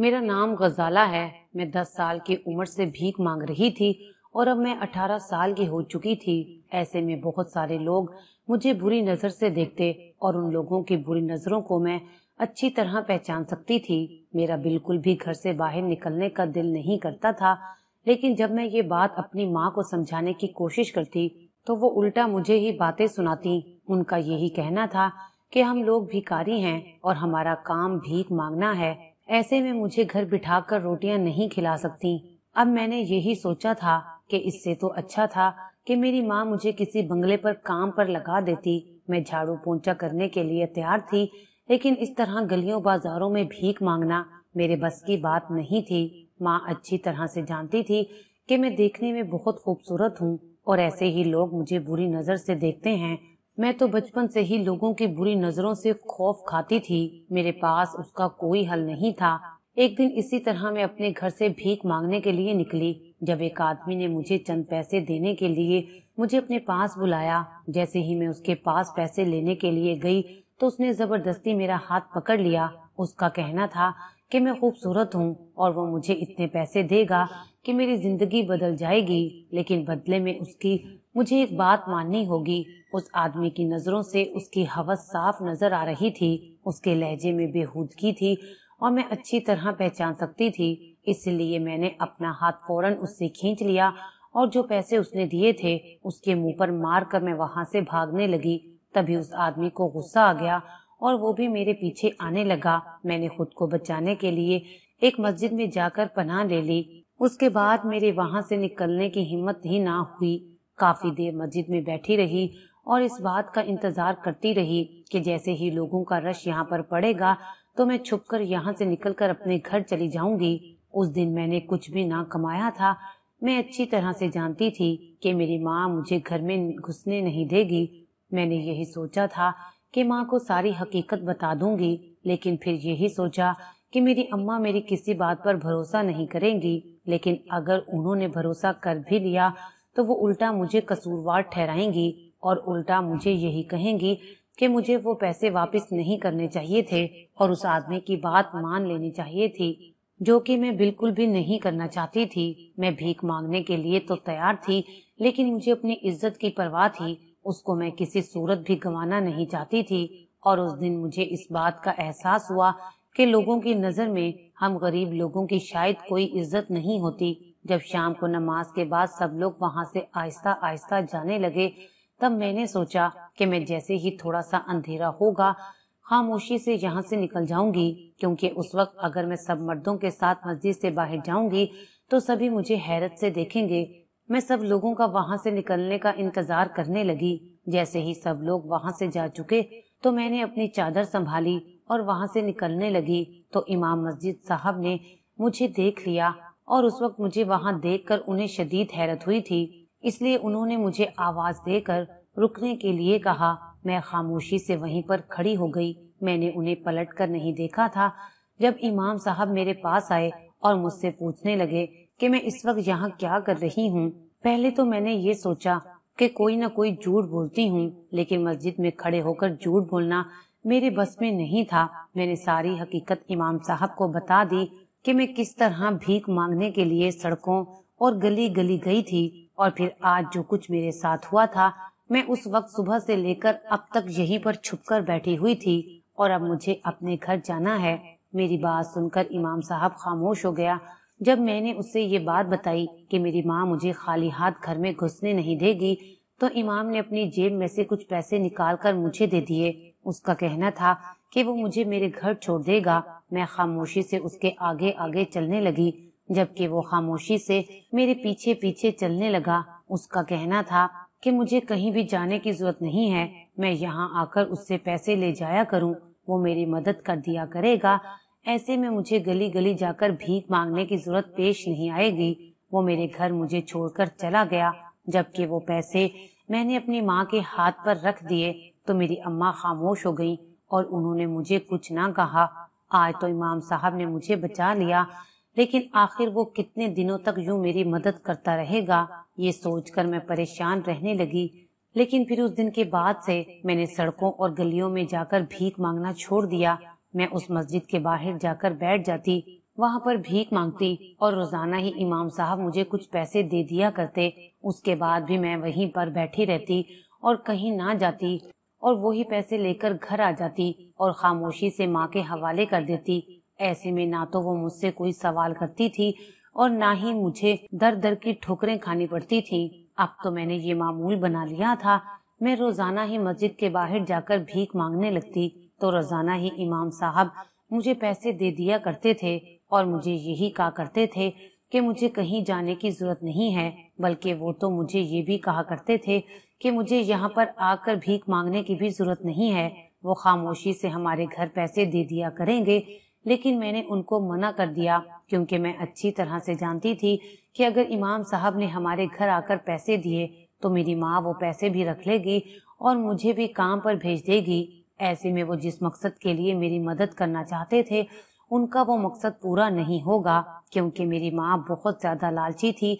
मेरा नाम गजाला है मैं दस साल की उम्र से भीख मांग रही थी और अब मैं अठारह साल की हो चुकी थी ऐसे में बहुत सारे लोग मुझे बुरी नजर से देखते और उन लोगों की बुरी नजरों को मैं अच्छी तरह पहचान सकती थी मेरा बिल्कुल भी घर से बाहर निकलने का दिल नहीं करता था लेकिन जब मैं ये बात अपनी माँ को समझाने की कोशिश करती तो वो उल्टा मुझे ही बातें सुनाती उनका यही कहना था कि हम लोग भिखारी हैं और हमारा काम भीख मांगना है ऐसे में मुझे घर बिठाकर रोटियां नहीं खिला सकती अब मैंने यही सोचा था कि इससे तो अच्छा था कि मेरी माँ मुझे किसी बंगले पर काम पर लगा देती मैं झाड़ू पोंछा करने के लिए तैयार थी लेकिन इस तरह गलियों बाजारों में भीख मांगना मेरे बस की बात नहीं थी माँ अच्छी तरह से जानती थी कि मैं देखने में बहुत खूबसूरत हूँ और ऐसे ही लोग मुझे बुरी नजर से देखते हैं मैं तो बचपन से ही लोगों की बुरी नजरों से खौफ खाती थी मेरे पास उसका कोई हल नहीं था एक दिन इसी तरह मैं अपने घर से भीख मांगने के लिए निकली जब एक आदमी ने मुझे चंद पैसे देने के लिए मुझे अपने पास बुलाया जैसे ही मैं उसके पास पैसे लेने के लिए गई तो उसने जबरदस्ती मेरा हाथ पकड़ लिया उसका कहना था कि मैं खूबसूरत हूँ और वो मुझे इतने पैसे देगा कि मेरी जिंदगी बदल जाएगी लेकिन बदले में उसकी मुझे एक बात माननी होगी उस आदमी की नजरों से उसकी हवस साफ नजर आ रही थी उसके लहजे में बेहूदगी थी और मैं अच्छी तरह पहचान सकती थी इसलिए मैंने अपना हाथ फौरन उससे खींच लिया और जो पैसे उसने दिए थे उसके मुंह पर मार कर मैं वहां से भागने लगी तभी उस आदमी को गुस्सा आ गया और वो भी मेरे पीछे आने लगा मैंने खुद को बचाने के लिए एक मस्जिद में जाकर पनाह ले ली उसके बाद मेरे वहाँ से निकलने की हिम्मत ही ना हुई काफी देर मस्जिद में बैठी रही और इस बात का इंतजार करती रही कि जैसे ही लोगों का रश यहाँ पर पड़ेगा तो मैं छुपकर यहाँ से निकलकर अपने घर चली जाऊंगी उस दिन मैंने कुछ भी ना कमाया था मैं अच्छी तरह से जानती थी कि मेरी माँ मुझे घर में घुसने नहीं देगी मैंने यही सोचा था कि माँ को सारी हकीकत बता दूंगी लेकिन फिर यही सोचा कि मेरी अम्मा मेरी किसी बात पर भरोसा नहीं करेंगी लेकिन अगर उन्होंने भरोसा कर भी लिया तो वो उल्टा मुझे कसूरवार ठहराएंगी और उल्टा मुझे यही कहेंगी कि मुझे वो पैसे वापस नहीं करने चाहिए थे और उस आदमी की बात मान लेनी चाहिए थी जो कि मैं बिल्कुल भी नहीं करना चाहती थी मैं भीख मांगने के लिए तो तैयार थी लेकिन मुझे अपनी इज्जत की परवाह थी उसको मैं किसी सूरत भी गंवाना नहीं चाहती थी और उस दिन मुझे इस बात का एहसास हुआ कि लोगों की नज़र में हम गरीब लोगों की शायद कोई इज्जत नहीं होती जब शाम को नमाज के बाद सब लोग वहाँ से आहिस्ता आहिस्ता जाने लगे तब मैंने सोचा कि मैं जैसे ही थोड़ा सा अंधेरा होगा खामोशी से यहाँ से निकल जाऊंगी क्योंकि उस वक्त अगर मैं सब मर्दों के साथ मस्जिद से बाहर जाऊंगी तो सभी मुझे हैरत से देखेंगे मैं सब लोगों का वहाँ से निकलने का इंतजार करने लगी जैसे ही सब लोग वहाँ से जा चुके तो मैंने अपनी चादर संभाली और वहाँ से निकलने लगी तो इमाम मस्जिद साहब ने मुझे देख लिया और उस वक्त मुझे वहाँ देख उन्हें शदीद हैरत हुई थी इसलिए उन्होंने मुझे आवाज देकर रुकने के लिए कहा मैं खामोशी से वहीं पर खड़ी हो गई मैंने उन्हें पलट कर नहीं देखा था जब इमाम साहब मेरे पास आए और मुझसे पूछने लगे कि मैं इस वक्त यहाँ क्या कर रही हूँ पहले तो मैंने ये सोचा कि कोई न कोई झूठ बोलती हूँ लेकिन मस्जिद में खड़े होकर झूठ बोलना मेरे बस में नहीं था मैंने सारी हकीकत इमाम साहब को बता दी कि मैं किस तरह भीख मांगने के लिए सड़कों और गली गली गई थी और फिर आज जो कुछ मेरे साथ हुआ था मैं उस वक्त सुबह से लेकर अब तक यहीं पर छुपकर बैठी हुई थी और अब मुझे अपने घर जाना है मेरी बात सुनकर इमाम साहब खामोश हो गया जब मैंने उससे ये बात बताई कि मेरी माँ मुझे खाली हाथ घर में घुसने नहीं देगी तो इमाम ने अपनी जेब में से कुछ पैसे निकाल कर मुझे दे दिए उसका कहना था कि वो मुझे मेरे घर छोड़ देगा मैं खामोशी से उसके आगे आगे चलने लगी जबकि वो खामोशी से मेरे पीछे पीछे चलने लगा उसका कहना था कि मुझे कहीं भी जाने की जरूरत नहीं है मैं यहाँ आकर उससे पैसे ले जाया करूँ वो मेरी मदद कर दिया करेगा ऐसे में मुझे गली गली जाकर भीख मांगने की जरूरत पेश नहीं आएगी वो मेरे घर मुझे छोड़कर चला गया जबकि वो पैसे मैंने अपनी माँ के हाथ पर रख दिए तो मेरी अम्मा खामोश हो गई और उन्होंने मुझे कुछ ना कहा आज तो इमाम साहब ने मुझे बचा लिया लेकिन आखिर वो कितने दिनों तक यूं मेरी मदद करता रहेगा ये सोचकर मैं परेशान रहने लगी लेकिन फिर उस दिन के बाद से मैंने सड़कों और गलियों में जाकर भीख मांगना छोड़ दिया मैं उस मस्जिद के बाहर जाकर बैठ जाती वहाँ पर भीख मांगती और रोजाना ही इमाम साहब मुझे कुछ पैसे दे दिया करते उसके बाद भी मैं वहीं पर बैठी रहती और कहीं ना जाती और वही पैसे लेकर घर आ जाती और खामोशी से माँ के हवाले कर देती ऐसे में ना तो वो मुझसे कोई सवाल करती थी और ना ही मुझे दर दर की ठोकरें खानी पड़ती थी अब तो मैंने ये मामूल बना लिया था मैं रोजाना ही मस्जिद के बाहर जाकर भीख मांगने लगती तो रोजाना ही इमाम साहब मुझे पैसे दे दिया करते थे और मुझे यही कहा करते थे कि मुझे कहीं जाने की जरूरत नहीं है बल्कि वो तो मुझे ये भी कहा करते थे कि मुझे यहाँ पर आकर भीख मांगने की भी जरूरत नहीं है वो खामोशी से हमारे घर पैसे दे दिया करेंगे लेकिन मैंने उनको मना कर दिया क्योंकि मैं अच्छी तरह से जानती थी कि अगर इमाम साहब ने हमारे घर आकर पैसे दिए तो मेरी माँ वो पैसे भी रख लेगी और मुझे भी काम पर भेज देगी ऐसे में वो जिस मकसद के लिए मेरी मदद करना चाहते थे उनका वो मकसद पूरा नहीं होगा क्योंकि मेरी माँ बहुत ज्यादा लालची थी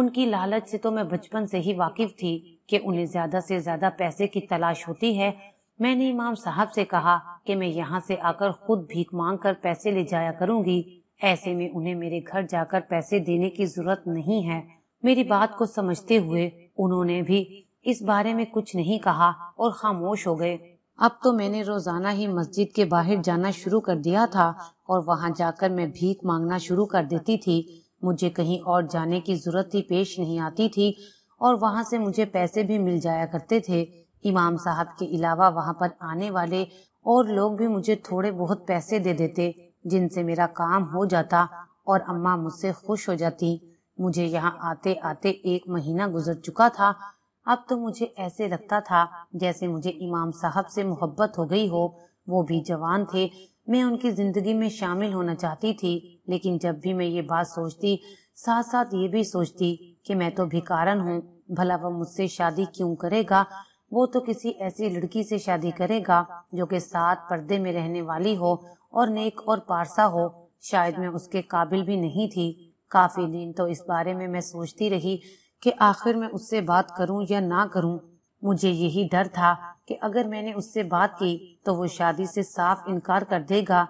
उनकी लालच से तो मैं बचपन से ही वाकिफ थी कि उन्हें ज्यादा से ज्यादा पैसे की तलाश होती है मैंने इमाम साहब से कहा कि मैं यहाँ से आकर खुद भीख मांग कर पैसे ले जाया करूँगी ऐसे में उन्हें मेरे घर जाकर पैसे देने की जरूरत नहीं है मेरी बात को समझते हुए उन्होंने भी इस बारे में कुछ नहीं कहा और खामोश हो गए अब तो मैंने रोजाना ही मस्जिद के बाहर जाना शुरू कर दिया था और वहाँ जाकर मैं भीख मांगना शुरू कर देती थी मुझे कहीं और जाने की जरूरत ही पेश नहीं आती थी और वहाँ से मुझे पैसे भी मिल जाया करते थे इमाम साहब के अलावा वहाँ पर आने वाले और लोग भी मुझे थोड़े बहुत पैसे दे देते जिनसे मेरा काम हो जाता और अम्मा मुझसे खुश हो जाती मुझे यहाँ आते आते एक महीना गुजर चुका था अब तो मुझे ऐसे लगता था जैसे मुझे इमाम साहब से मोहब्बत हो गई हो वो भी जवान थे मैं उनकी जिंदगी में शामिल होना चाहती थी लेकिन जब भी मैं ये बात सोचती साथ साथ ये भी सोचती कि मैं तो भिकारन हूँ भला वो मुझसे शादी क्यों करेगा वो तो किसी ऐसी लड़की से शादी करेगा जो कि साथ पर्दे में रहने वाली हो और नेक और पारसा हो शायद मैं उसके काबिल भी नहीं थी काफी दिन तो इस बारे में मैं सोचती रही कि आखिर मैं उससे बात करूं या ना करूं मुझे यही डर था कि अगर मैंने उससे बात की तो वो शादी से साफ इनकार कर देगा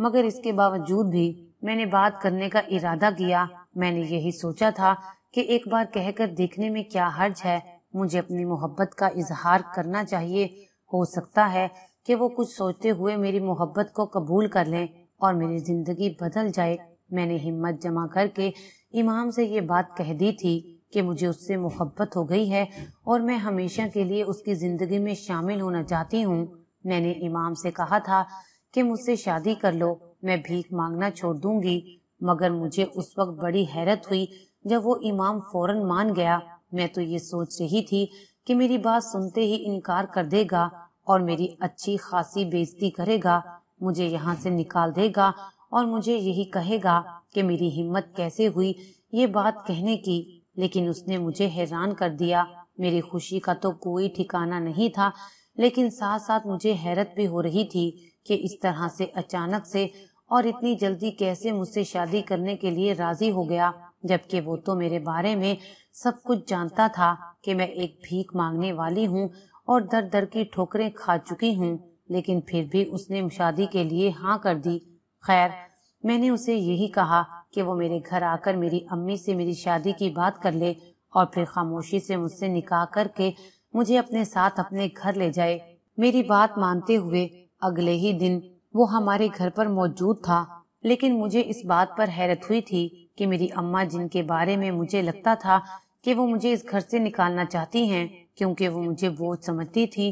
मगर इसके बावजूद भी मैंने बात करने का इरादा किया मैंने यही सोचा था कि एक बार कहकर देखने में क्या हर्ज है मुझे अपनी मोहब्बत का इजहार करना चाहिए हो सकता है कि वो कुछ सोचते हुए मेरी मोहब्बत को कबूल कर लें और मेरी जिंदगी बदल जाए मैंने हिम्मत जमा करके इमाम से ये बात कह दी थी कि मुझे उससे मोहब्बत हो गई है और मैं हमेशा के लिए उसकी ज़िंदगी में शामिल होना चाहती हूँ मैंने इमाम से कहा था कि मुझसे शादी कर लो मैं भीख मांगना छोड़ दूंगी मगर मुझे उस वक्त बड़ी हैरत हुई जब वो इमाम फौरन मान गया मैं तो ये सोच रही थी कि मेरी बात सुनते ही इनकार कर देगा और मेरी अच्छी खासी बेइज्जती करेगा मुझे यहाँ से निकाल देगा और मुझे यही कहेगा कि मेरी हिम्मत कैसे हुई ये बात कहने की लेकिन उसने मुझे हैरान कर दिया मेरी खुशी का तो कोई ठिकाना नहीं था लेकिन साथ साथ मुझे हैरत भी हो रही थी कि इस तरह से अचानक से और इतनी जल्दी कैसे मुझसे शादी करने के लिए राजी हो गया जबकि वो तो मेरे बारे में सब कुछ जानता था कि मैं एक भीख मांगने वाली हूँ और दर दर की ठोकरें खा चुकी हूँ लेकिन फिर भी उसने शादी के लिए हाँ कर दी खैर मैंने उसे यही कहा कि वो मेरे घर आकर मेरी अम्मी से मेरी शादी की बात कर ले और फिर खामोशी से मुझसे निकाह करके मुझे अपने साथ अपने घर ले जाए मेरी बात मानते हुए अगले ही दिन वो हमारे घर पर मौजूद था लेकिन मुझे इस बात पर हैरत हुई थी कि मेरी अम्मा जिनके बारे में मुझे लगता था कि वो मुझे इस घर से निकालना चाहती हैं क्योंकि वो मुझे बोझ समझती थी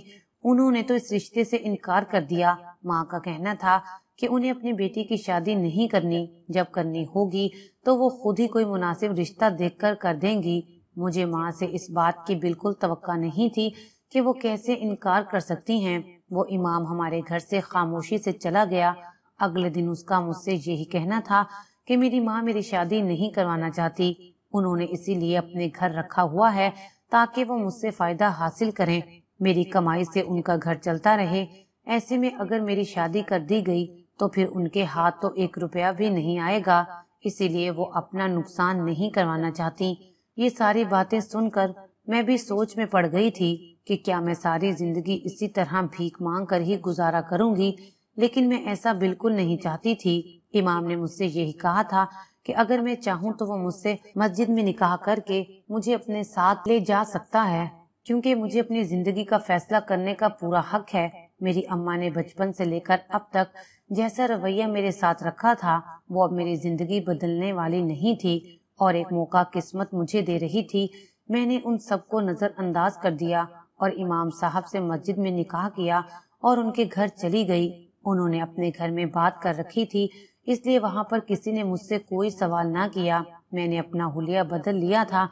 उन्होंने तो इस रिश्ते से इनकार कर दिया माँ का कहना था कि उन्हें अपनी बेटी की शादी नहीं करनी जब करनी होगी तो वो खुद ही कोई मुनासिब रिश्ता कर, कर देंगी मुझे माँ से इस बात की बिल्कुल तवक्का नहीं थी कि वो कैसे इनकार कर सकती हैं वो इमाम हमारे घर से खामोशी से चला गया अगले दिन उसका मुझसे यही कहना था कि मेरी माँ मेरी शादी नहीं करवाना चाहती उन्होंने इसीलिए अपने घर रखा हुआ है ताकि वो मुझसे फायदा हासिल करें मेरी कमाई से उनका घर चलता रहे ऐसे में अगर मेरी शादी कर दी गई तो फिर उनके हाथ तो एक रुपया भी नहीं आएगा इसीलिए वो अपना नुकसान नहीं करवाना चाहती ये सारी बातें सुनकर मैं भी सोच में पड़ गई थी कि क्या मैं सारी जिंदगी इसी तरह भीख मांग कर ही गुजारा करूंगी लेकिन मैं ऐसा बिल्कुल नहीं चाहती थी इमाम ने मुझसे यही कहा था कि अगर मैं चाहूँ तो वो मुझसे मस्जिद में निकाह करके मुझे अपने साथ ले जा सकता है क्योंकि मुझे अपनी जिंदगी का फैसला करने का पूरा हक है मेरी अम्मा ने बचपन से लेकर अब तक जैसा रवैया मेरे साथ रखा था वो अब मेरी जिंदगी बदलने वाली नहीं थी और एक मौका किस्मत मुझे दे रही थी मैंने उन सबको नजरअंदाज कर दिया और इमाम साहब से मस्जिद में निकाह किया और उनके घर चली गई उन्होंने अपने घर में बात कर रखी थी इसलिए वहाँ पर किसी ने मुझसे कोई सवाल ना किया मैंने अपना हुलिया बदल लिया था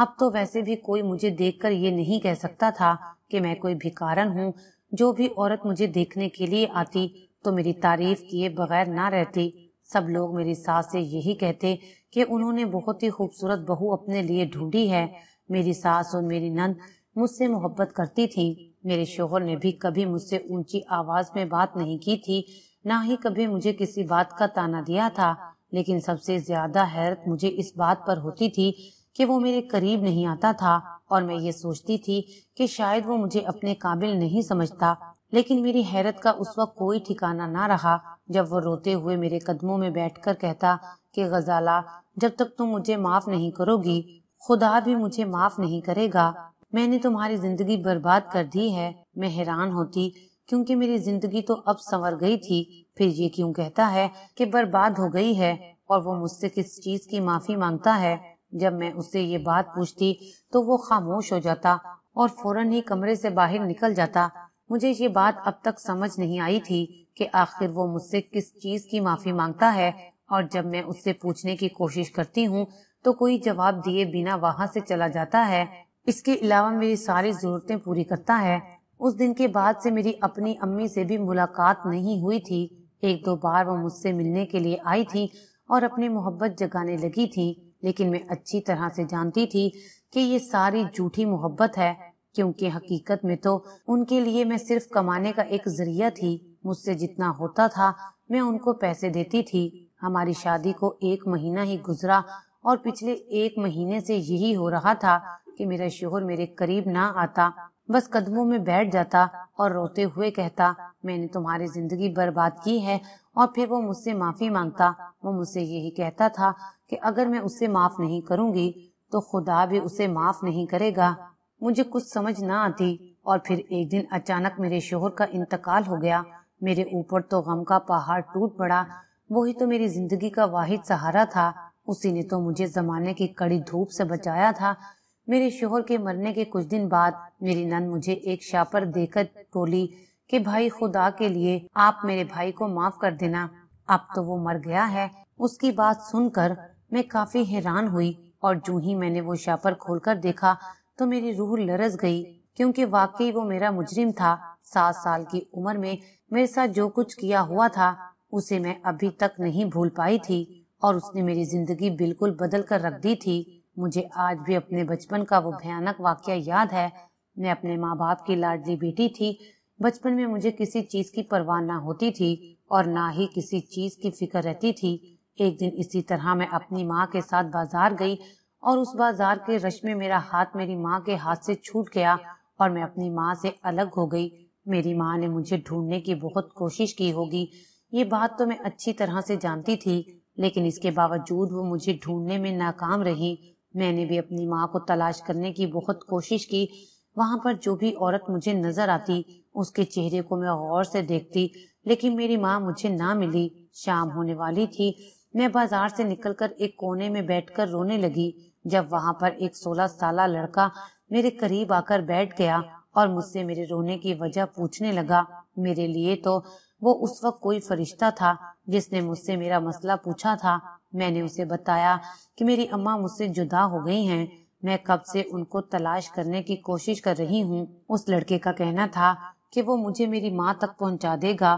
अब तो वैसे भी कोई मुझे देखकर ये नहीं कह सकता था कि मैं कोई भिकारन हूँ जो भी औरत मुझे देखने के लिए आती तो मेरी तारीफ किए बगैर ना रहती सब लोग मेरी सास से यही कहते कि उन्होंने बहुत ही खूबसूरत बहू अपने लिए ढूंढी है मेरी सास और मेरी नंद मुझसे मोहब्बत करती थी मेरे शोहर ने भी कभी मुझसे ऊंची आवाज में बात नहीं की थी ना ही कभी मुझे किसी बात का ताना दिया था लेकिन सबसे ज्यादा हैरत मुझे इस बात पर होती थी कि वो मेरे करीब नहीं आता था और मैं ये सोचती थी कि शायद वो मुझे अपने काबिल नहीं समझता लेकिन मेरी हैरत का उस वक्त कोई ठिकाना ना रहा जब वो रोते हुए मेरे कदमों में बैठकर कहता कि गजाला जब तक तुम मुझे माफ नहीं करोगी खुदा भी मुझे माफ नहीं करेगा मैंने तुम्हारी जिंदगी बर्बाद कर दी है मैं हैरान होती क्योंकि मेरी जिंदगी तो अब संवर गई थी फिर ये क्यों कहता है कि बर्बाद हो गई है और वो मुझसे किस चीज की माफी मांगता है जब मैं उससे ये बात पूछती तो वो खामोश हो जाता और फौरन ही कमरे से बाहर निकल जाता मुझे ये बात अब तक समझ नहीं आई थी कि आखिर वो मुझसे किस चीज की माफी मांगता है और जब मैं उससे पूछने की कोशिश करती हूँ तो कोई जवाब दिए बिना वहाँ से चला जाता है इसके अलावा मेरी सारी जरूरतें पूरी करता है उस दिन के बाद से मेरी अपनी अम्मी से भी मुलाकात नहीं हुई थी एक दो बार वो मुझसे मिलने के लिए आई थी और अपनी मोहब्बत जगाने लगी थी लेकिन मैं अच्छी तरह से जानती थी कि ये सारी झूठी मोहब्बत है क्योंकि हकीकत में तो उनके लिए मैं सिर्फ कमाने का एक जरिया थी मुझसे जितना होता था मैं उनको पैसे देती थी हमारी शादी को एक महीना ही गुजरा और पिछले एक महीने से यही हो रहा था कि मेरा शोहर मेरे करीब ना आता बस कदमों में बैठ जाता और रोते हुए कहता मैंने तुम्हारी जिंदगी बर्बाद की है और फिर वो मुझसे माफी मांगता वो मुझसे यही कहता था कि अगर मैं उसे माफ नहीं करूंगी तो खुदा भी उसे माफ नहीं करेगा मुझे कुछ समझ ना आती और फिर एक दिन अचानक मेरे शोहर का इंतकाल हो गया मेरे ऊपर तो गम का पहाड़ टूट पड़ा वही तो मेरी जिंदगी का वाहिद सहारा था उसी ने तो मुझे जमाने की कड़ी धूप से बचाया था मेरे शोहर के मरने के कुछ दिन बाद मेरी नन मुझे एक शापर देकर बोली कि भाई खुदा के लिए आप मेरे भाई को माफ कर देना अब तो वो मर गया है उसकी बात सुनकर मैं काफी हैरान हुई और जू ही मैंने वो शापर खोलकर देखा तो मेरी रूह लरस गई क्योंकि वाकई वो मेरा मुजरिम था सात साल की उम्र में मेरे साथ जो कुछ किया हुआ था उसे मैं अभी तक नहीं भूल पाई थी और उसने मेरी जिंदगी बिल्कुल बदल कर रख दी थी मुझे आज भी अपने बचपन का वो भयानक वाक्य याद है मैं अपने माँ बाप की लाडली बेटी थी बचपन में मुझे किसी चीज की परवाह ना होती थी और ना ही किसी चीज की फिक्र रहती थी एक दिन इसी तरह मैं अपनी माँ के साथ बाजार गई और उस बाजार के रश में मेरा हाथ मेरी माँ के हाथ से छूट गया और मैं अपनी माँ से अलग हो गई मेरी माँ ने मुझे ढूंढने की बहुत कोशिश की होगी ये बात तो मैं अच्छी तरह से जानती थी लेकिन इसके बावजूद वो मुझे ढूंढने में नाकाम रही मैंने भी अपनी माँ को तलाश करने की बहुत कोशिश की वहाँ पर जो भी औरत मुझे नजर आती उसके चेहरे को मैं गौर से देखती लेकिन मेरी माँ मुझे ना मिली शाम होने वाली थी मैं बाजार से निकलकर एक कोने में बैठकर रोने लगी जब वहाँ पर एक सोलह साल लड़का मेरे करीब आकर बैठ गया और मुझसे मेरे रोने की वजह पूछने लगा मेरे लिए तो वो उस वक्त कोई फरिश्ता था जिसने मुझसे मेरा मसला पूछा था मैंने उसे बताया कि मेरी अम्मा मुझसे जुदा हो गई हैं मैं कब से उनको तलाश करने की कोशिश कर रही हूँ उस लड़के का कहना था कि वो मुझे मेरी माँ तक पहुँचा देगा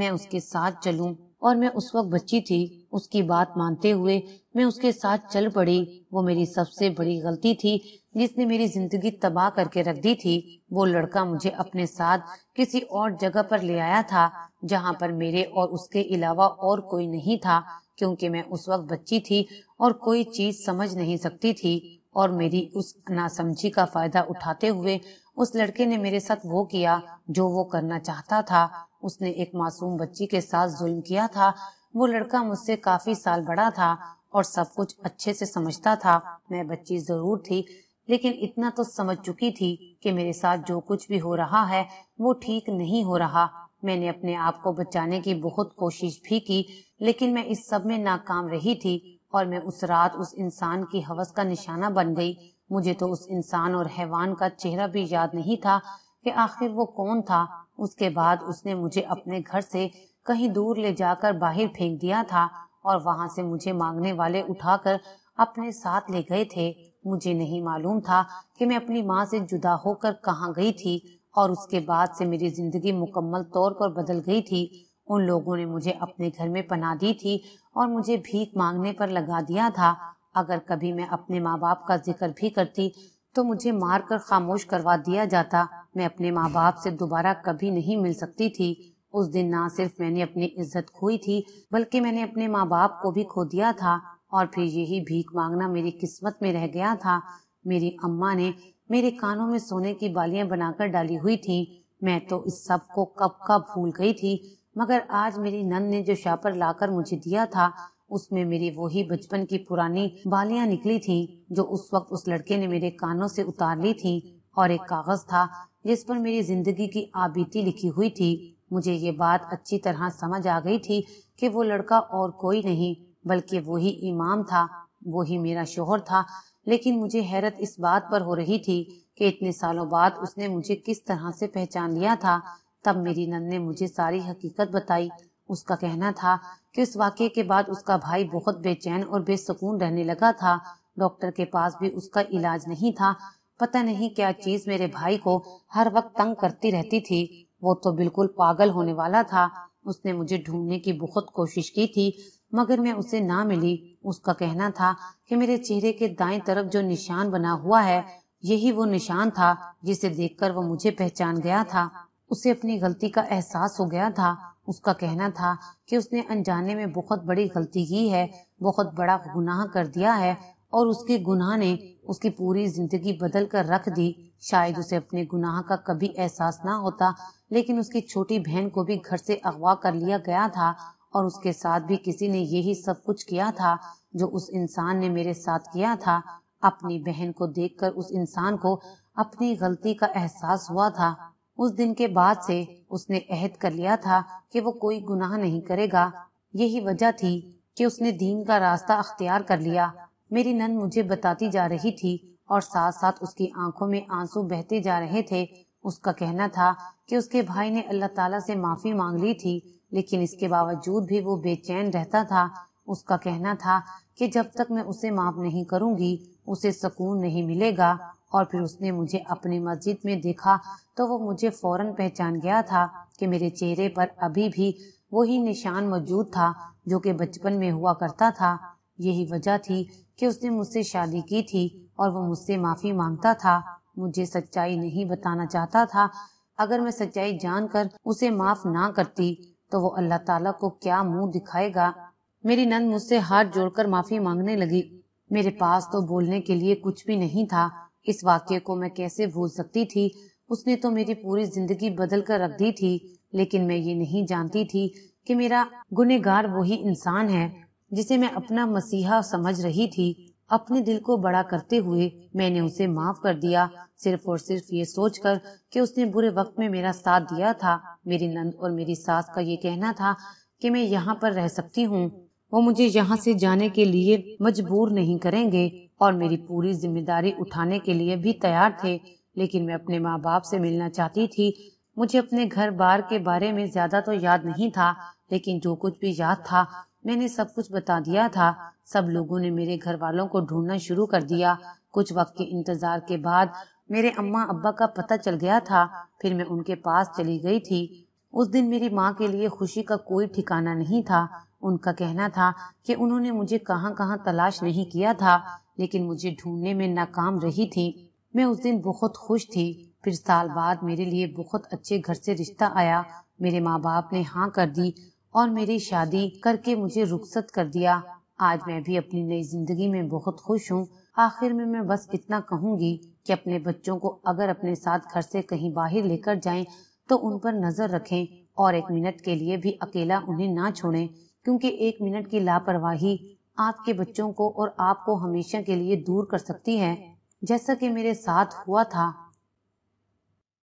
मैं उसके साथ चलूँ और मैं उस वक्त बच्ची थी उसकी बात मानते हुए मैं उसके साथ चल पड़ी वो मेरी सबसे बड़ी गलती थी जिसने मेरी जिंदगी तबाह करके रख दी थी वो लड़का मुझे अपने साथ किसी और जगह पर ले आया था जहाँ पर मेरे और उसके अलावा और कोई नहीं था क्योंकि मैं उस वक्त बच्ची थी और कोई चीज समझ नहीं सकती थी और मेरी उस नासमझी का फायदा उठाते हुए उस लड़के ने मेरे साथ वो किया जो वो करना चाहता था उसने एक मासूम बच्ची के साथ जुल्म किया था वो लड़का मुझसे काफी साल बड़ा था और सब कुछ अच्छे से समझता था मैं बच्ची जरूर थी लेकिन इतना तो समझ चुकी थी कि मेरे साथ जो कुछ भी हो रहा है वो ठीक नहीं हो रहा मैंने अपने आप को बचाने की बहुत कोशिश भी की लेकिन मैं इस सब में नाकाम रही थी और मैं उस रात उस इंसान की हवस का निशाना बन गई मुझे तो उस इंसान और हैवान का चेहरा भी याद नहीं था कि आखिर वो कौन था उसके बाद उसने मुझे अपने घर से कहीं दूर ले जाकर बाहर फेंक दिया था और वहां से मुझे मांगने वाले उठाकर अपने साथ ले गए थे मुझे नहीं मालूम था कि मैं अपनी माँ से जुदा होकर कहाँ गई थी और उसके बाद से मेरी जिंदगी मुकम्मल तौर पर बदल गई थी उन लोगों ने मुझे अपने घर में पना दी थी और मुझे भीख मांगने पर लगा दिया था अगर कभी मैं अपने माँ बाप का जिक्र भी करती तो मुझे मार कर खामोश करवा दिया जाता मैं अपने माँ बाप से दोबारा कभी नहीं मिल सकती थी उस दिन ना सिर्फ मैंने अपनी इज्जत खोई थी बल्कि मैंने अपने माँ बाप को भी खो दिया था और फिर यही भीख मांगना मेरी किस्मत में रह गया था मेरी अम्मा ने मेरे कानों में सोने की बालियां बनाकर डाली हुई थी मैं तो इस सब को कब का भूल गई थी मगर आज मेरी नंद ने जो शापर लाकर मुझे दिया था उसमें मेरी वही बचपन की पुरानी बालियां निकली थी जो उस वक्त उस लड़के ने मेरे कानों से उतार ली थी और एक कागज था जिस पर मेरी जिंदगी की आबीती लिखी हुई थी मुझे ये बात अच्छी तरह समझ आ गई थी कि वो लड़का और कोई नहीं बल्कि वो ही इमाम था वो ही मेरा शोहर था लेकिन मुझे हैरत इस बात पर हो रही थी कि इतने सालों बाद उसने मुझे किस तरह से पहचान लिया था तब मेरी नन ने मुझे सारी हकीकत बताई उसका कहना था कि उस वाक्य के बाद उसका भाई बहुत बेचैन और बेसकून रहने लगा था डॉक्टर के पास भी उसका इलाज नहीं था पता नहीं क्या चीज मेरे भाई को हर वक्त तंग करती रहती थी वो तो बिल्कुल पागल होने वाला था उसने मुझे ढूंढने की बहुत कोशिश की थी मगर मैं उसे ना मिली उसका कहना था कि मेरे चेहरे के दाएं तरफ जो निशान बना हुआ है यही वो निशान था जिसे देखकर वो मुझे पहचान गया था उसे अपनी गलती का एहसास हो गया था उसका कहना था कि उसने अनजाने में बहुत बड़ी गलती की है बहुत बड़ा गुनाह कर दिया है और उसके गुनाह ने उसकी पूरी जिंदगी बदल कर रख दी शायद उसे अपने गुनाह का कभी एहसास ना होता लेकिन उसकी छोटी बहन को भी घर से अगवा कर लिया गया था और उसके साथ भी किसी ने यही सब कुछ किया था जो उस इंसान ने मेरे साथ किया था अपनी बहन को देखकर उस इंसान को अपनी गलती का एहसास हुआ था उस दिन के बाद से उसने अहद कर लिया था कि वो कोई गुनाह नहीं करेगा यही वजह थी कि उसने दीन का रास्ता अख्तियार कर लिया मेरी नन मुझे बताती जा रही थी और साथ साथ उसकी आंखों में आंसू बहते जा रहे थे उसका कहना था कि उसके भाई ने अल्लाह ताला से माफी मांग ली थी लेकिन इसके बावजूद भी वो बेचैन रहता था उसका कहना था कि जब तक मैं उसे माफ नहीं करूंगी उसे सुकून नहीं मिलेगा और फिर उसने मुझे अपनी मस्जिद में देखा तो वो मुझे फौरन पहचान गया था कि मेरे चेहरे पर अभी भी वही निशान मौजूद था जो कि बचपन में हुआ करता था यही वजह थी कि उसने मुझसे शादी की थी और वो मुझसे माफी मांगता था मुझे सच्चाई नहीं बताना चाहता था अगर मैं सच्चाई जानकर उसे माफ ना करती तो वो अल्लाह ताला को क्या मुंह दिखाएगा मेरी नंद मुझसे हाथ जोड़कर माफी मांगने लगी मेरे पास तो बोलने के लिए कुछ भी नहीं था इस वाक्य को मैं कैसे भूल सकती थी उसने तो मेरी पूरी जिंदगी बदल कर रख दी थी लेकिन मैं ये नहीं जानती थी कि मेरा गुनेगार वही इंसान है जिसे मैं अपना मसीहा समझ रही थी अपने दिल को बड़ा करते हुए मैंने उसे माफ कर दिया सिर्फ और सिर्फ ये सोचकर कि उसने बुरे वक्त में मेरा साथ दिया था मेरी नंद और मेरी सास का ये कहना था कि मैं यहाँ पर रह सकती हूँ वो मुझे यहाँ से जाने के लिए मजबूर नहीं करेंगे और मेरी पूरी जिम्मेदारी उठाने के लिए भी तैयार थे लेकिन मैं अपने माँ बाप से मिलना चाहती थी मुझे अपने घर बार के बारे में ज्यादा तो याद नहीं था लेकिन जो कुछ भी याद था मैंने सब कुछ बता दिया था सब लोगों ने मेरे घर वालों को ढूंढना शुरू कर दिया कुछ वक्त के इंतजार के बाद मेरे अम्मा अब्बा का पता चल गया था फिर मैं उनके पास चली गई थी उस दिन मेरी माँ के लिए खुशी का कोई ठिकाना नहीं था उनका कहना था कि उन्होंने मुझे कहाँ कहाँ तलाश नहीं किया था लेकिन मुझे ढूंढने में नाकाम रही थी मैं उस दिन बहुत खुश थी फिर साल बाद मेरे लिए बहुत अच्छे घर से रिश्ता आया मेरे माँ बाप ने हाँ कर दी और मेरी शादी करके मुझे रुखसत कर दिया आज मैं भी अपनी नई जिंदगी में बहुत खुश हूँ आखिर में मैं बस इतना कहूँगी कि अपने बच्चों को अगर अपने साथ घर से कहीं बाहर लेकर जाएं तो उन पर नजर रखें और एक मिनट के लिए भी अकेला उन्हें ना छोड़ें क्योंकि एक मिनट की लापरवाही आपके बच्चों को और आपको हमेशा के लिए दूर कर सकती है जैसा कि मेरे साथ हुआ था